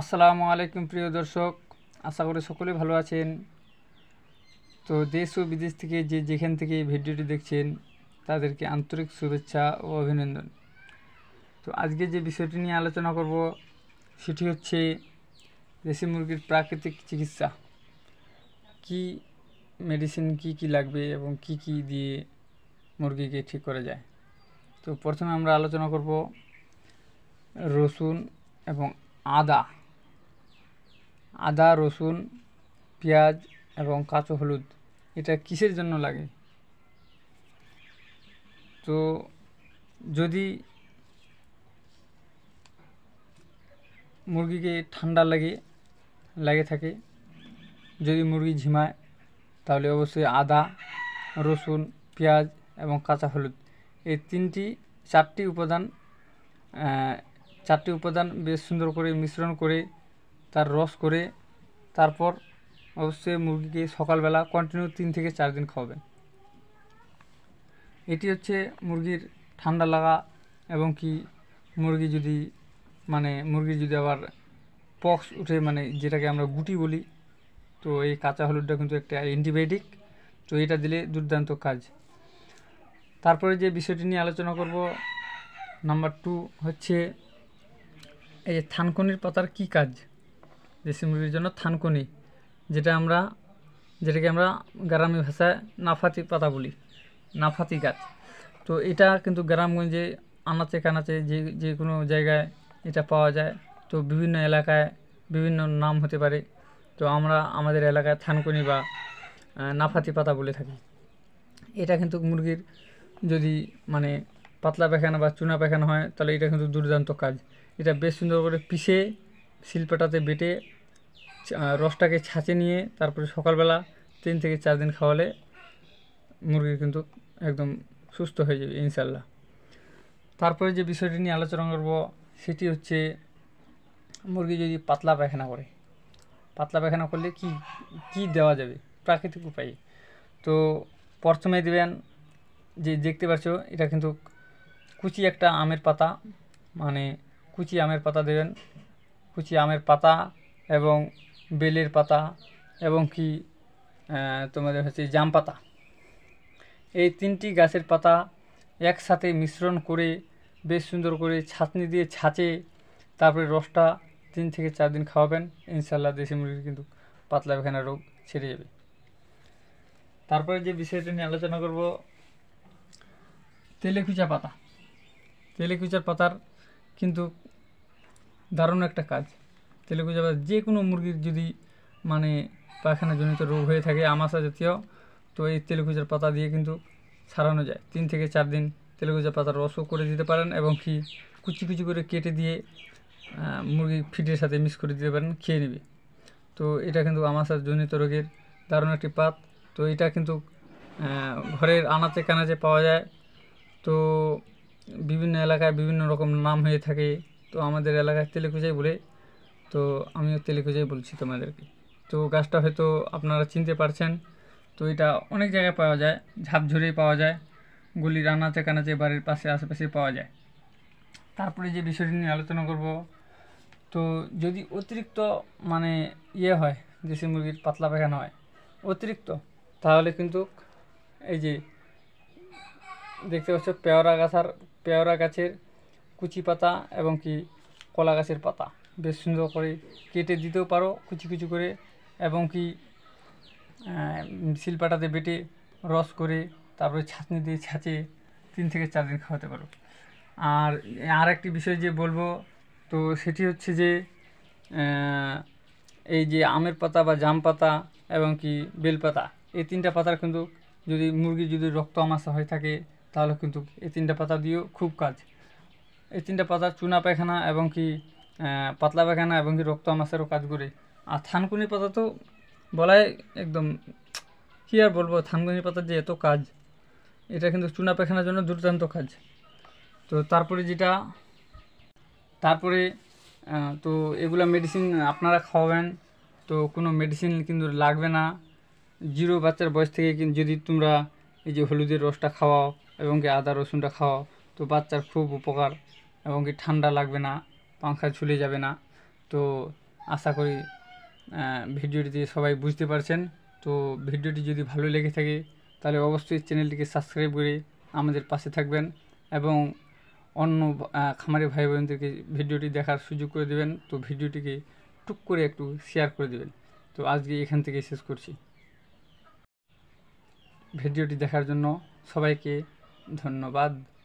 আসসালামু আলাইকুম প্রিয় দর্শক আশা করি সকলে ভালো আছেন তো দেশ ও বিদেশ থেকে যে যেখান থেকে ভিডিওটি দেখছেন তাদেরকে আন্তরিক শুভেচ্ছা ও অভিনন্দন তো আজকে যে বিষয়টি নিয়ে আলোচনা করব সেটি হচ্ছে দেশি মুরগির প্রাকৃতিক চিকিৎসা কি মেডিসিন কি কি লাগবে এবং কি কি দিয়ে মুরগিকে ঠিক করা যায় তো প্রথমে আমরা আলোচনা করব রসুন এবং আদা আদা রসুন পেঁয়াজ এবং কাঁচো হলুদ এটা কিসের জন্য লাগে তো যদি মুরগিকে ঠান্ডা লাগে লাগে থাকে যদি মুরগি ঝিমায় তাহলে অবশ্যই আদা রসুন পেঁয়াজ এবং কাঁচা হলুদ এই তিনটি চারটি উপাদান চারটি উপাদান বেশ সুন্দর করে মিশ্রণ করে তার রস করে তারপর অবশ্যই মুরগিকে সকালবেলা কন্টিনিউ তিন থেকে চার দিন খাওয়াবেন এটি হচ্ছে মুরগির ঠান্ডা লাগা এবং কি মুরগি যদি মানে মুরগির যদি আবার পক্স উঠে মানে যেটাকে আমরা গুটি বলি তো এই কাঁচা হলুদটা কিন্তু একটা অ্যান্টিবায়োটিক তো এটা দিলে দুর্দান্ত কাজ তারপরে যে বিষয়টি নিয়ে আলোচনা করব নাম্বার টু হচ্ছে এই যে থানকনির পাতার কী কাজ দেশি মুরগির জন্য থানকুনি যেটা আমরা যেটাকে আমরা গ্রামী ভাষায় নাফাতি পাতা বলি নাফাতি গাছ তো এটা কিন্তু গ্রামগঞ্জে আনাচে কানাচে যে যে কোনো জায়গায় এটা পাওয়া যায় তো বিভিন্ন এলাকায় বিভিন্ন নাম হতে পারে তো আমরা আমাদের এলাকায় থানকুনি বা নাফাতি পাতা বলে থাকি এটা কিন্তু মুরগির যদি মানে পাতলা পায়খানা বা চুনা পায়খানা হয় তাহলে এটা কিন্তু দুর্দান্ত কাজ এটা বেশ সুন্দর করে পিষে শিল্পটাতে বেটে রসটাকে ছাঁচে নিয়ে তারপরে সকালবেলা তিন থেকে চার দিন খাওয়ালে মুরগি কিন্তু একদম সুস্থ হয়ে যাবে ইনশাল্লাহ তারপরে যে বিষয়টি নিয়ে আলোচনা করব সেটি হচ্ছে মুরগি যদি পাতলা পায়খানা করে পাতলা পায়খানা করলে কি কি দেওয়া যাবে প্রাকৃতিক উপায়ে তো প্রথমে দেবেন যে দেখতে পাচ্ছ এটা কিন্তু কুচি একটা আমের পাতা মানে কুচি আমের পাতা দেবেন কুচি আমের পাতা এবং বেলের পাতা এবং কি তোমাদের হচ্ছে জাম পাতা এই তিনটি গাছের পাতা একসাথে মিশ্রণ করে বেশ সুন্দর করে ছাঁচনি দিয়ে ছাঁচে তারপরে রসটা তিন থেকে চার দিন খাওয়াবেন ইনশাল্লাহ দেশি মুরগির কিন্তু পাতলা বেখানা রোগ ছেড়ে যাবে তারপরে যে বিষয়টা নিয়ে আলোচনা করব তেলেকুচা পাতা তেলেকুচার পাতার কিন্তু দারুণ একটা কাজ তেলেগু যাবার যে কোনো মুরগির যদি মানে পায়খানাজনিত রোগ হয়ে থাকে আমাশা জাতীয় তো এই তেলেগুজার পাতা দিয়ে কিন্তু ছাড়ানো যায় তিন থেকে চার দিন তেলেগুজা পাতার রসও করে দিতে পারেন এবং কি কুচি কুচি করে কেটে দিয়ে মুরগি ফিটের সাথে মিক্স করে দিতে পারেন খেয়ে নেবে তো এটা কিন্তু আমাশার জনিত রোগের দারুণ একটি পাত তো এটা কিন্তু ঘরের আনাচে কানাচে পাওয়া যায় তো বিভিন্ন এলাকায় বিভিন্ন রকম নাম হয়ে থাকে তো আমাদের এলাকায় তেলেগুজাই বলে তো আমিও তেলেকুজাই বলছি তোমাদেরকে তো গাছটা হয়তো আপনারা চিনতে পারছেন তো এটা অনেক জায়গায় পাওয়া যায় ঝাপঝুরেই পাওয়া যায় গলির আনাচে কানাচে বাড়ির পাশে আশেপাশে পাওয়া যায় তারপরে যে বিষয়টি নিয়ে আলোচনা করব তো যদি অতিরিক্ত মানে ইয়ে হয় দেশি মুরগির পাতলা পায়খানা হয় অতিরিক্ত তাহলে কিন্তু এই যে দেখতে পাচ্ছ পেয়ারা গাছার পেয়ারা গাছের কুচি পাতা এবং কি কলা গাছের পাতা বেশ সুন্দর করে কেটে দিতেও পারো কুচি কুচি করে এবং কি শিলপাটাতে বেটে রস করে তারপরে ছাঁচনি দিয়ে ছাঁচে তিন থেকে চার দিন খাওয়াতে পারো আর আর একটি বিষয় যে বলবো তো সেটি হচ্ছে যে এই যে আমের পাতা বা জাম পাতা এবং কি বেলপাতা এই তিনটা পাতার কিন্তু যদি মুরগি যদি রক্ত আমাশা হয়ে থাকে তাহলে কিন্তু এই তিনটা পাতা দিয়েও খুব কাজ এই তিনটা পাতা চুনা পায়খানা এবং কি পাতলা পায়খানা এবং কি রক্ত আমাশেরও কাজ করে আর থানকুনি পাতা তো বলাই একদম কী আর বলবো থানকুনি পাতার যে এত কাজ এটা কিন্তু চুনা পায়খানার জন্য দুর্দান্ত কাজ তো তারপরে যেটা তারপরে তো এগুলো মেডিসিন আপনারা খাওয়াবেন তো কোনো মেডিসিন কিন্তু লাগবে না জিরো বাচ্চার বয়স থেকে যদি তোমরা এই যে হলুদের রসটা খাওয়াও এবং কি আদা রসুনটা খাওয়াও তো বাচ্চার খুব উপকার এবং কি ঠান্ডা লাগবে না পাংখা ঝুলে যাবে না তো আশা করি ভিডিওটিতে সবাই বুঝতে পারছেন তো ভিডিওটি যদি ভালো লেগে থাকে তাহলে অবশ্যই চ্যানেলটিকে সাবস্ক্রাইব করে আমাদের পাশে থাকবেন এবং অন্য খামারি ভাই বোনদেরকে ভিডিওটি দেখার সুযোগ করে দেবেন তো ভিডিওটিকে টুক করে একটু শেয়ার করে দেবেন তো আজকে এখান থেকে শেষ করছি ভিডিওটি দেখার জন্য সবাইকে ধন্যবাদ